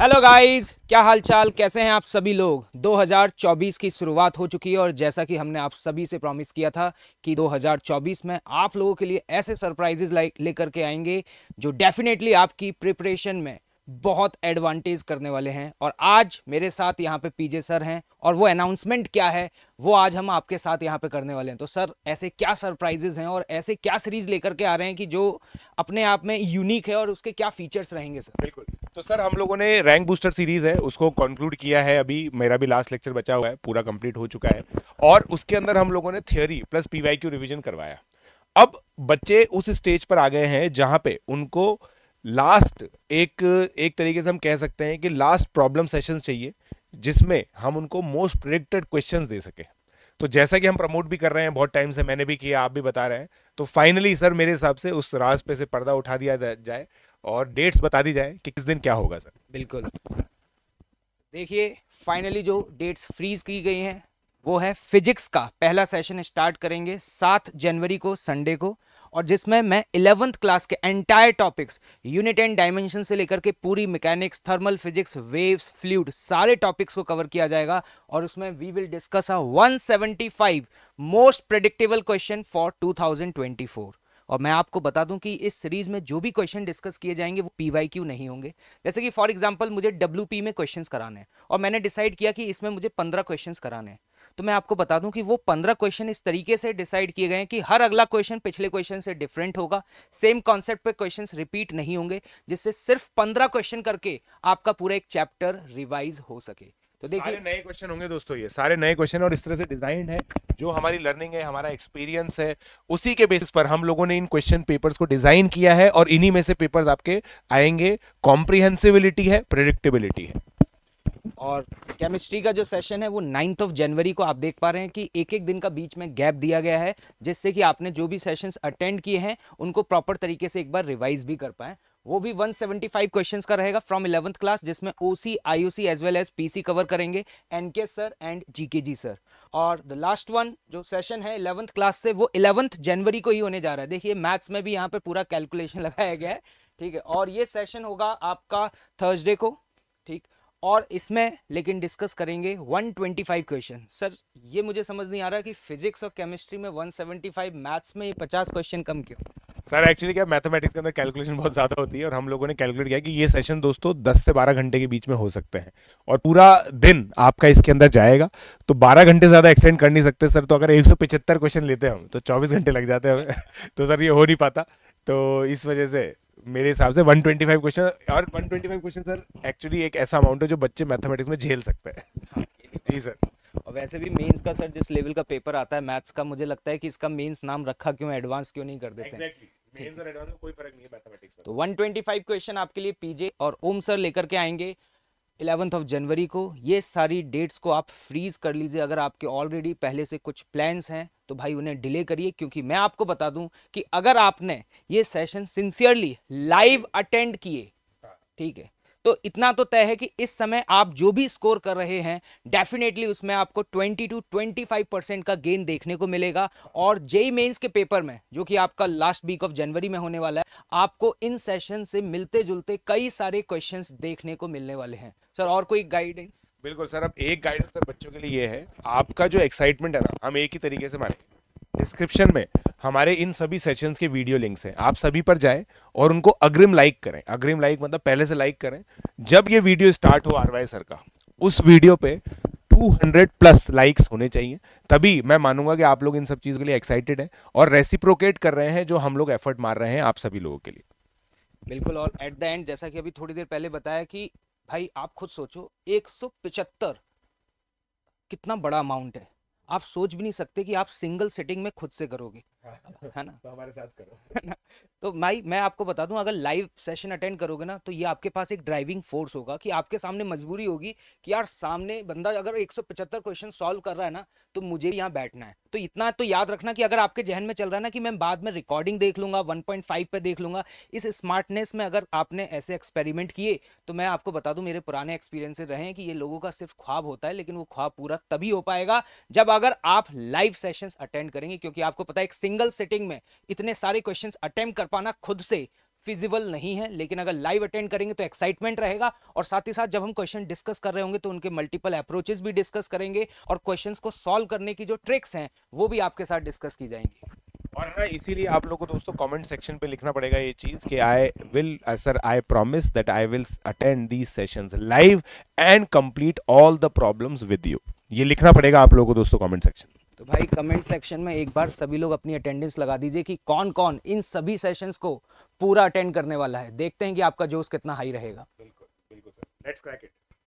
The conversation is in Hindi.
हेलो गाइस क्या हालचाल कैसे हैं आप सभी लोग 2024 की शुरुआत हो चुकी है और जैसा कि हमने आप सभी से प्रॉमिस किया था कि 2024 में आप लोगों के लिए ऐसे सरप्राइजेज लेकर के आएंगे जो डेफिनेटली आपकी प्रिपरेशन में बहुत एडवांटेज करने वाले हैं और आज मेरे साथ यहाँ पे पीजे सर हैं और वो अनाउंसमेंट क्या है वो आज हम आपके साथ यहाँ पे करने वाले हैं तो सर ऐसे क्या सरप्राइजेज हैं और ऐसे क्या सीरीज लेकर के आ रहे हैं कि जो अपने आप में यूनिक है और उसके क्या फीचर्स रहेंगे सर बिल्कुल तो सर हम लोगों ने रैंक बूस्टर सीरीज है उसको कंक्लूड किया है अभी मेरा भी लास्ट लेक्चर बचा हुआ है पूरा कंप्लीट हो चुका है और उसके अंदर हम लोगों ने theory plus P Y Q revision करवाया अब बच्चे उस स्टेज पर आ गए हैं जहां पे उनको लास्ट एक एक तरीके से हम कह सकते हैं कि लास्ट प्रॉब्लम सेशन चाहिए जिसमें हम उनको मोस्ट प्रिडिक्टेड क्वेश्चन दे सके तो जैसा कि हम प्रमोट भी कर रहे हैं बहुत टाइम से मैंने भी किया आप भी बता रहे हैं तो फाइनली सर मेरे हिसाब से उस रास्ते से पर्दा उठा दिया जाए और डेट्स बता दी जाए कि किस दिन क्या होगा सर बिल्कुल देखिए फाइनली जो डेट्स फ्रीज की गई हैं वो है फिजिक्स का पहला सेशन स्टार्ट करेंगे सात जनवरी को संडे को और जिसमें मैं इलेवंथ क्लास के entire topics unit and dimension से लेकर के पूरी mechanics thermal physics waves fluid सारे टॉपिक्स को कवर किया जाएगा और उसमें we will discuss a 175 most predictable question for 2024 और मैं आपको बता दूं कि इस सीरीज में जो भी क्वेश्चन डिस्कस किए जाएंगे वो क्यू नहीं होंगे जैसे कि फॉर एग्जांपल मुझे डब्ल्यू में क्वेश्चंस कराने हैं और मैंने डिसाइड किया कि इसमें मुझे पंद्रह क्वेश्चंस कराने हैं तो मैं आपको बता दूं कि वो पंद्रह क्वेश्चन इस तरीके से डिसाइड किए गए हैं कि हर अगला क्वेश्चन पिछले क्वेश्चन से डिफरेंट होगा सेम कॉन्सेप्ट पे क्वेश्चन रिपीट नहीं होंगे जिससे सिर्फ पंद्रह क्वेश्चन करके आपका पूरा एक चैप्टर रिवाइज हो सके तो देखिए नए क्वेश्चन होंगे दोस्तों ये सारे नए क्वेश्चन और इस तरह से डिजाइन है जो हमारी लर्निंग है हमारा एक्सपीरियंस है उसी के बेसिस पर हम लोगों ने इन क्वेश्चन पेपर्स को डिजाइन किया है और इन्हीं में से पेपर्स आपके आएंगे कॉम्प्रिहेंसिबिलिटी है प्रिडिक्टेबिलिटी है और केमिस्ट्री का जो सेशन है वो नाइन्थ ऑफ जनवरी को आप देख पा रहे हैं कि एक एक दिन का बीच में गैप दिया गया है जिससे कि आपने जो भी सेशंस अटेंड किए हैं उनको प्रॉपर तरीके से एक बार रिवाइज भी कर पाएं वो भी 175 क्वेश्चंस का रहेगा फ्रॉम इलेवंथ क्लास जिसमें OC IOC as well as PC cover करेंगे NK sir and G sir और द लास्ट वन जो सेशन है इलेवंथ क्लास से वो इलेवंथ जनवरी को ही होने जा रहा है देखिए मैथ्स में भी यहाँ पे पूरा कैलकुलेशन लगाया गया है ठीक है और ये सेशन होगा आपका थर्सडे को ठीक और इसमें लेकिन डिस्कस करेंगे 125 क्वेश्चन सर ये मुझे समझ नहीं आ रहा कि फिजिक्स और केमिस्ट्री में 175 मैथ्स में ये 50 क्वेश्चन कम क्यों सर एक्चुअली क्या मैथमेटिक्स के अंदर कैलकुलेशन बहुत ज़्यादा होती है और हम लोगों ने कैलकुलेट किया कि ये सेशन दोस्तों 10 से 12 घंटे के बीच में हो सकते हैं और पूरा दिन आपका इसके अंदर जाएगा तो 12 घंटे ज़्यादा एक्सटेंड कर नहीं सकते सर तो अगर एक क्वेश्चन लेते हैं हम तो 24 घंटे लग जाते हैं तो सर ये हो नहीं पाता तो इस वजह से मेरे हिसाब से 125 क्वेश्चन और 125 क्वेश्चन सर एक्चुअली एक ऐसा अमाउंट है जो बच्चे मैथमेटिक्स में झेल सकते हैं जी सर और वैसे भी मेंस का सर जिस लेवल का पेपर आता है मैथ्स का मुझे लगता है कि इसका मेंस नाम रखा क्यों एडवांस क्यों नहीं कर देते exactly. मेंस और एडवांस में कोई फर्क नहीं है क्वेश्चन तो आपके लिए पीजे और ओम सर लेकर के आएंगे इलेवंथ ऑफ जनवरी को ये सारी डेट्स को आप फ्रीज कर लीजिए अगर आपके ऑलरेडी पहले से कुछ प्लान्स हैं तो भाई उन्हें डिले करिए क्योंकि मैं आपको बता दूं कि अगर आपने ये सेशन सिंसियरली लाइव अटेंड किए हाँ। ठीक है तो इतना तो तय है कि इस समय आप जो भी स्कोर कर रहे हैं डेफिनेटली उसमें आपको 20 टू 25 परसेंट का गेन देखने को मिलेगा और जेई मेन्स e e के पेपर में जो कि आपका लास्ट वीक ऑफ जनवरी में होने वाला है आपको इन सेशन से मिलते जुलते कई सारे क्वेश्चन देखने को मिलने वाले हैं सर और कोई गाइडेंस बिल्कुल सर अब एक गाइडेंस सर बच्चों के लिए ये है आपका जो एक्साइटमेंट है ना हम एक ही तरीके से माने डिस्क्रिप्शन में हमारे इन सभी सेशंस के वीडियो लिंक्स हैं आप सभी पर जाएं और उनको अग्रिम लाइक करें अग्रिम लाइक मतलब पहले से लाइक करें जब ये वीडियो स्टार्ट हो आर सर का उस वीडियो पे 200 प्लस लाइक्स होने चाहिए तभी मैं मानूंगा कि आप लोग इन सब चीज़ों के लिए एक्साइटेड हैं और रेसिप्रोकेट कर रहे हैं जो हम लोग एफर्ट मार रहे हैं आप सभी लोगों के लिए बिल्कुल और एट द एंड जैसा कि अभी थोड़ी देर पहले बताया कि भाई आप खुद सोचो एक कितना बड़ा अमाउंट है आप सोच भी नहीं सकते कि आप सिंगल सेटिंग में खुद से करोगे है ना तो हमारे साथ करो तो भाई मैं आपको बता दूं अगर लाइव सेशन अटेंड करोगे ना तो ये आपके पास एक ड्राइविंग फोर्स होगा कि आपके सामने मजबूरी होगी कि यार सामने बंदा अगर 175 क्वेश्चन सॉल्व कर रहा है ना तो मुझे यहाँ बैठना है तो इतना तो याद रखना कि अगर आपके जहन में चल रहा है ना कि मैं बाद में रिकॉर्डिंग देख लूंगा फाइव पे देख लूंगा इस स्मार्टनेस में अगर आपने ऐसे एक्सपेरिमेंट किए तो मैं आपको बता दूँ मेरे पुराने एक्सपीरियंसेस रहे हैं कि ये लोगों का सिर्फ ख्वाब होता है लेकिन वो ख्वाब पूरा तभी हो पाएगा जब अगर आप लाइव सेशन अटेंड करेंगे क्योंकि आपको पता है एक सिंगल सेटिंग में इतने सारे क्वेश्चंस अटेम्प्ट कर पाना खुद से फिजिबल नहीं है लेकिन अगर लाइव अटेंड करेंगे तो एक्साइटमेंट रहेगा और साथ ही साथ जब हम क्वेश्चन डिस्कस कर रहे होंगे तो उनके मल्टीपल अप्रोचेस भी डिस्कस करेंगे और क्वेश्चन को सॉल्व करने की जो ट्रिक्स हैं वो भी आपके साथ डिस्कस की जाएंगी और ना इसीलिए आप लोगों को दोस्तों कमेंट सेक्शन पे लिखना पड़ेगा ये चीज कि I will sir I promise that I will attend these sessions live and complete all the problems with you ये लिखना पड़ेगा आप लोगों को दोस्तों कमेंट सेक्शन तो भाई कमेंट सेक्शन में एक बार सभी लोग अपनी अटेंडेंस लगा दीजिए कि कौन कौन इन सभी सेशंस को पूरा अटेंड करने वाला है देखते हैं कि आपका जोश कितना हाई रहेगा बिल्कुल बिल्कुल सर लेट्स क्रैक इट